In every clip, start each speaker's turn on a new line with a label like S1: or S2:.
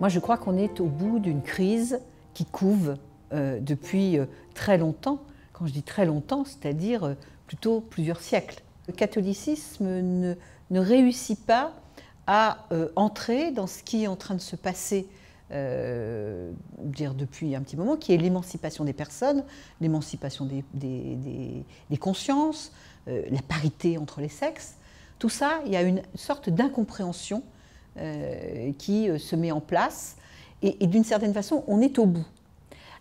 S1: Moi, je crois qu'on est au bout d'une crise qui couve euh, depuis euh, très longtemps. Quand je dis très longtemps, c'est-à-dire euh, plutôt plusieurs siècles. Le catholicisme ne, réussit pas à entrer dans ce qui est en train de se passer dire depuis un petit moment, qui est l'émancipation des personnes, l'émancipation des, consciences, la parité entre les sexes. Tout ça, il y a une sorte d'incompréhension euh, qui euh, se met en place. Et, d'une certaine façon, on est au bout.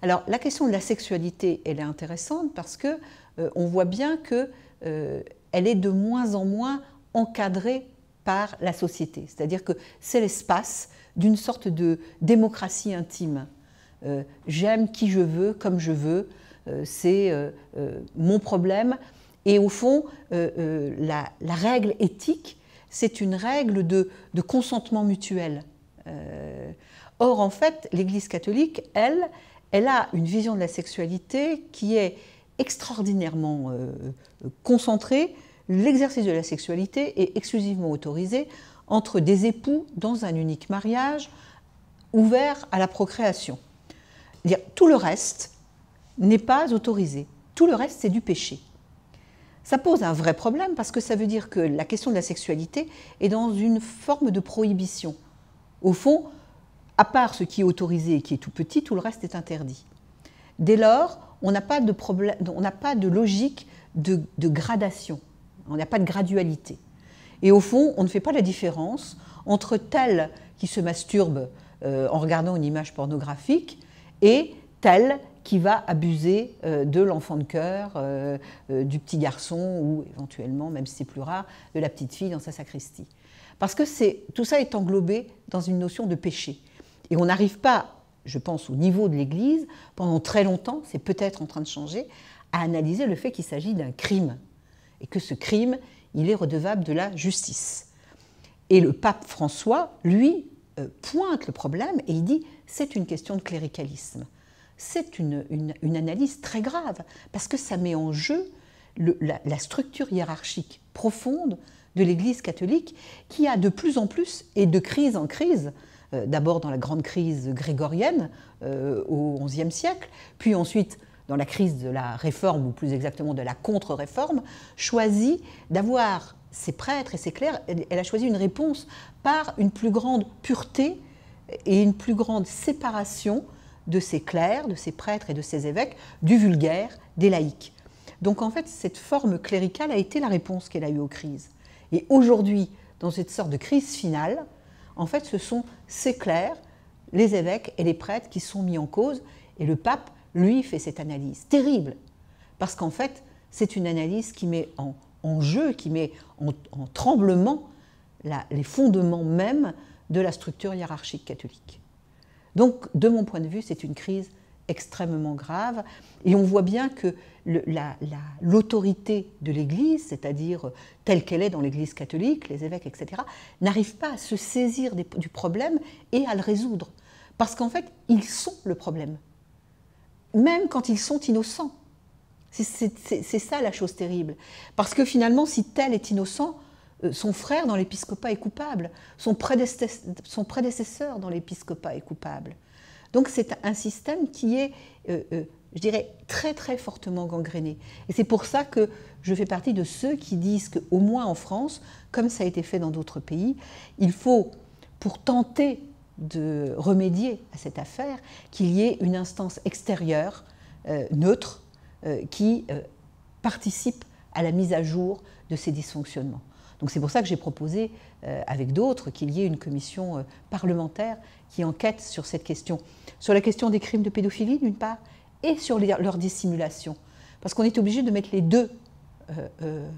S1: Alors la question de la sexualité, elle est intéressante parce que euh, on voit bien que elle est de moins en moins encadrée par la société. C'est-à-dire que c'est l'espace d'une sorte de démocratie intime. J'aime qui je veux, comme je veux, c'est mon problème. Et au fond, la, règle éthique c'est une règle de, consentement mutuel. Euh, or, en fait, l'Église catholique, elle, elle a une vision de la sexualité qui est extraordinairement euh, concentrée. L'exercice de la sexualité est exclusivement autorisé entre des époux dans un unique mariage ouvert à la procréation. tout le reste n'est pas autorisé. Tout le reste, c'est du péché. Ça pose un vrai problème parce que ça veut dire que la question de la sexualité est dans une forme de prohibition. Au fond, à part ce qui est autorisé et qui est tout petit, tout le reste est interdit. Dès lors, on n'a pas, de pas de logique de, gradation, on n'a pas de gradualité. Et au fond, on ne fait pas la différence entre tel qui se masturbe euh, en regardant une image pornographique et tel qui va abuser euh, de l'enfant de cœur, euh, euh, du petit garçon ou éventuellement, même si c'est plus rare, de la petite fille dans sa sacristie. Parce que tout ça est englobé dans une notion de péché. Et on n'arrive pas, je pense, au niveau de l'Église, pendant très longtemps, c'est peut-être en train de changer, à analyser le fait qu'il s'agit d'un crime. Et que ce crime, il est redevable de la justice. Et le pape François, lui, pointe le problème et il dit c'est une question de cléricalisme c'est une, analyse très grave, parce que ça met en jeu la, structure hiérarchique profonde de l'Église catholique, qui a de plus en plus, et de crise en crise, euh, d'abord dans la grande crise grégorienne euh, au XIe siècle, puis ensuite dans la crise de la réforme, ou plus exactement de la contre-réforme, choisi d'avoir ses prêtres et ses clercs, elle, a choisi une réponse par une plus grande pureté et une plus grande séparation de ses clercs, de ses prêtres et de ses évêques, du vulgaire, des laïcs. Donc en fait, cette forme cléricale a été la réponse qu'elle a eue aux crises. Et aujourd'hui, dans cette sorte de crise finale, en fait, ce sont ces clercs, les évêques et les prêtres qui sont mis en cause. Et le pape, lui, fait cette analyse terrible. Parce qu'en fait, c'est une analyse qui met en, jeu, qui met en, tremblement les fondements mêmes de la structure hiérarchique catholique. Donc, de mon point de vue, c'est une crise extrêmement grave. Et on voit bien que l'autorité de l'Église, c'est-à-dire telle qu'elle est dans l'Église catholique, les évêques, etc., n'arrive pas à se saisir du problème et à le résoudre. Parce qu'en fait, ils sont le problème, même quand ils sont innocents. C'est ça la chose terrible. Parce que finalement, si tel est innocent, euh, son frère dans l'épiscopat est coupable, son, prédécesseur dans l'épiscopat est coupable. Donc c'est un système qui est, euh, euh, je dirais, très très fortement gangréné. Et c'est pour ça que je fais partie de ceux qui disent qu'au moins en France, comme ça a été fait dans d'autres pays, il faut, pour tenter de remédier à cette affaire, qu'il y ait une instance extérieure, neutre, qui participe à la mise à jour de ces dysfonctionnements. Donc c'est pour ça que j'ai proposé, euh, avec d'autres, qu'il y ait une commission euh, parlementaire qui enquête sur cette question, sur la question des crimes de pédophilie d'une part, et sur leur dissimulation. Parce qu'on est obligé de mettre les deux. Euh,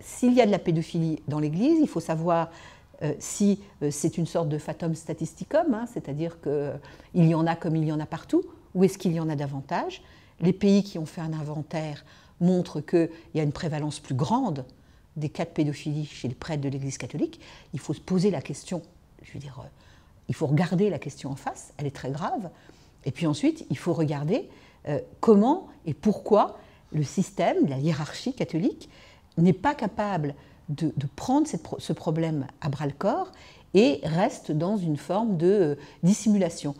S1: s'il y a de la pédophilie dans l'Église, il faut savoir si c'est une sorte de fatum statisticum, hein, c'est-à-dire qu'il y en a comme il y en a partout, ou est-ce qu'il y en a davantage Les pays qui ont fait un inventaire montrent qu'il y a une prévalence plus grande des cas de pédophilie chez les prêtres de l'Église catholique, il faut se poser la question, je veux dire, euh, il faut regarder la question en face, elle est très grave. Et puis ensuite, il faut regarder euh, comment et pourquoi le système, la hiérarchie catholique, n'est pas capable de, prendre ce problème à bras le corps et reste dans une forme de euh, dissimulation.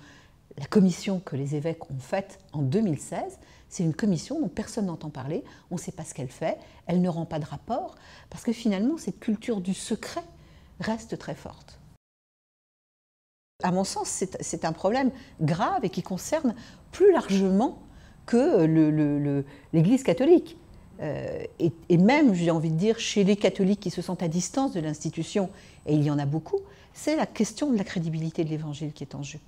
S1: La commission que les évêques ont faite en 2016, c'est une commission dont personne n'entend parler, on ne sait pas ce qu'elle fait, elle ne rend pas de rapport, parce que finalement, cette culture du secret reste très forte. À mon sens, c'est un problème grave et qui concerne plus largement que l'Église catholique. Euh, et, même, j'ai envie de dire, chez les catholiques qui se sentent à distance de l'institution, et il y en a beaucoup, c'est la question de la crédibilité de l'Évangile qui est en jeu.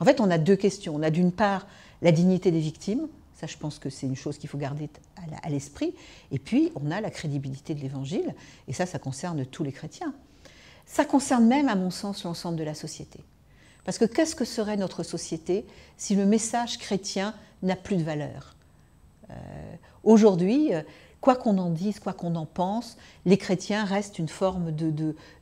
S1: En fait, on a deux questions. On a d'une part la dignité des victimes, ça, je pense que c'est une chose qu'il faut garder à l'esprit. Et puis, on a la crédibilité de l'Évangile, et ça, ça concerne tous les chrétiens. Ça concerne même, à mon sens, l'ensemble de la société. Parce que qu'est-ce que serait notre société si le message chrétien n'a plus de valeur euh, Aujourd'hui, euh, quoi qu'on en dise, quoi qu'on en pense, les chrétiens restent une forme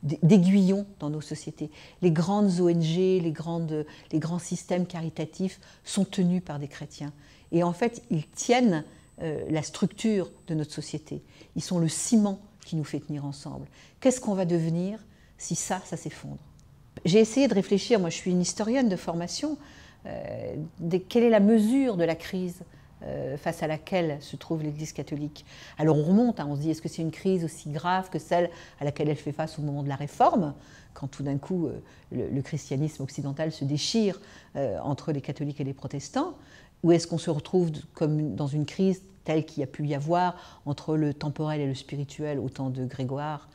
S1: d'aiguillon dans nos sociétés. Les grandes ONG, les grands systèmes caritatifs sont tenus par des chrétiens. Et en fait, ils tiennent euh, la structure de notre société. Ils sont le ciment qui nous fait tenir ensemble. Qu'est-ce qu'on va devenir si ça, ça s'effondre J'ai essayé de réfléchir, moi je suis une historienne de formation, euh, quelle est la mesure de la crise euh, face à laquelle se trouve l'Église catholique. Alors on remonte, hein, on se dit est-ce que c'est une crise aussi grave que celle à laquelle elle fait face au moment de la réforme, quand tout d'un coup euh, le, christianisme occidental se déchire euh, entre les catholiques et les protestants Ou est-ce qu'on se retrouve comme dans une crise telle qu'il y a pu y avoir entre le temporel et le spirituel au temps de Grégoire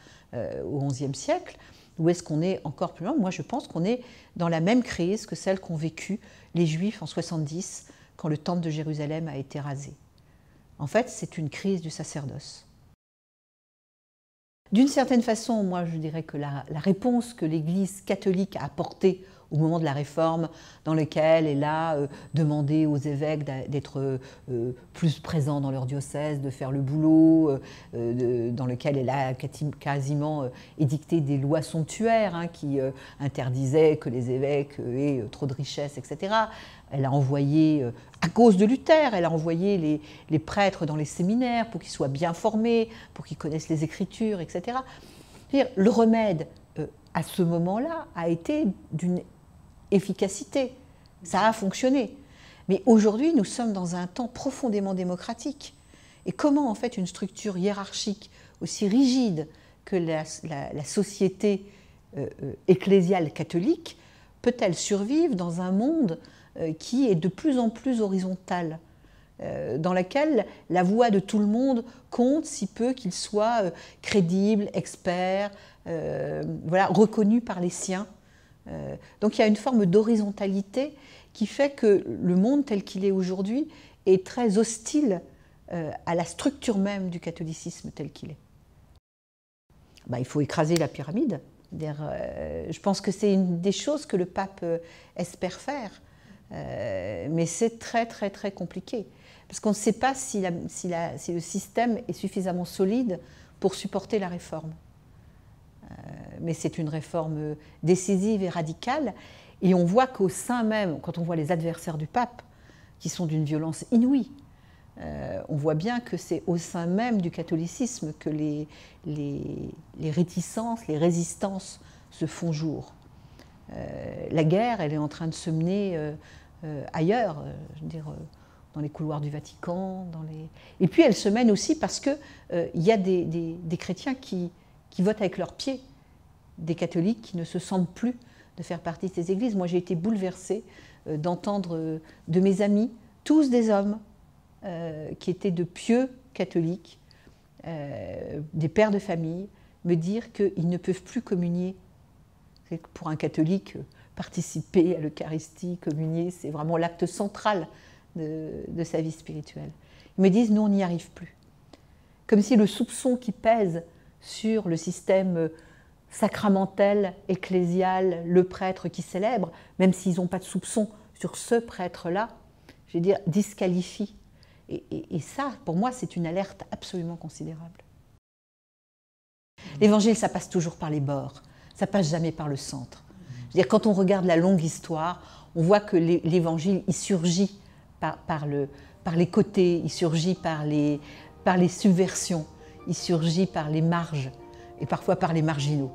S1: au XIe siècle ou est-ce qu'on est encore plus loin Moi, je pense qu'on est dans la même crise que celle qu'ont vécue les Juifs en 70 quand le temple de Jérusalem a été rasé. En fait, c'est une crise du sacerdoce. D'une certaine façon, moi je dirais que la, réponse que l'Église catholique a apportée au moment de la réforme, dans lequel elle a euh, demandé aux évêques d'être euh, plus présents dans leur diocèse, de faire le boulot, euh, dans lequel elle a quasiment édicté des lois somptuaires hein, qui interdisaient que les évêques aient trop de richesses, etc. Elle a envoyé, à cause de Luther, elle a envoyé les, prêtres dans les séminaires pour qu'ils soient bien formés, pour qu'ils connaissent les Écritures, etc. le remède à ce moment-là a été d'une efficacité. Ça a fonctionné. Mais aujourd'hui, nous sommes dans un temps profondément démocratique. Et comment, en fait, une structure hiérarchique aussi rigide que la, société euh, euh, ecclésiale catholique peut-elle survivre dans un monde euh, qui est de plus en plus horizontal dans laquelle la voix de tout le monde compte si peu qu'il soit crédible, expert, voilà, reconnu par les siens. Euh, donc il y a une forme d'horizontalité qui fait que le monde tel qu'il est aujourd'hui est très hostile euh, à la structure même du catholicisme tel qu'il est. Bah, il faut écraser la pyramide. Euh, je pense que c'est une des choses que le pape espère faire, mais c'est très très très compliqué, parce qu'on ne sait pas si le système est suffisamment solide pour supporter la réforme. Euh, mais c'est une réforme euh, décisive et radicale. Et on voit qu'au sein même, quand on voit les adversaires du pape, qui sont d'une violence inouïe, euh, on voit bien que c'est au sein même du catholicisme que les, les, réticences, les résistances se font jour. la guerre, elle est en train de se mener ailleurs, je veux dire, dans les couloirs du Vatican. Dans les... Et puis elle se mène aussi parce qu'il il y a des, des, des chrétiens qui, qui votent avec leurs pieds des catholiques qui ne se sentent plus de faire partie de ces églises. Moi, j'ai été bouleversée euh, d'entendre euh, de mes amis, tous des hommes, euh, qui étaient de pieux catholiques, des pères de famille, me dire qu'ils ne peuvent plus communier. Pour un catholique, participer à l'Eucharistie, communier, c'est vraiment l'acte central de, de, sa vie spirituelle. Ils me disent, nous, on n'y arrive plus. Comme si le soupçon qui pèse sur le système sacramentel, ecclésial, le prêtre qui célèbre, même s'ils n'ont pas de soupçon sur ce prêtre-là, je veux dire, disqualifie. Et, ça, pour moi, c'est une alerte absolument considérable. L'évangile, ça passe toujours par les bords, ça passe jamais par le centre. Je dire, quand on regarde la longue histoire, on voit que l'évangile, il surgit par, les côtés, il surgit par les subversions, il surgit par les marges et parfois par les marginaux.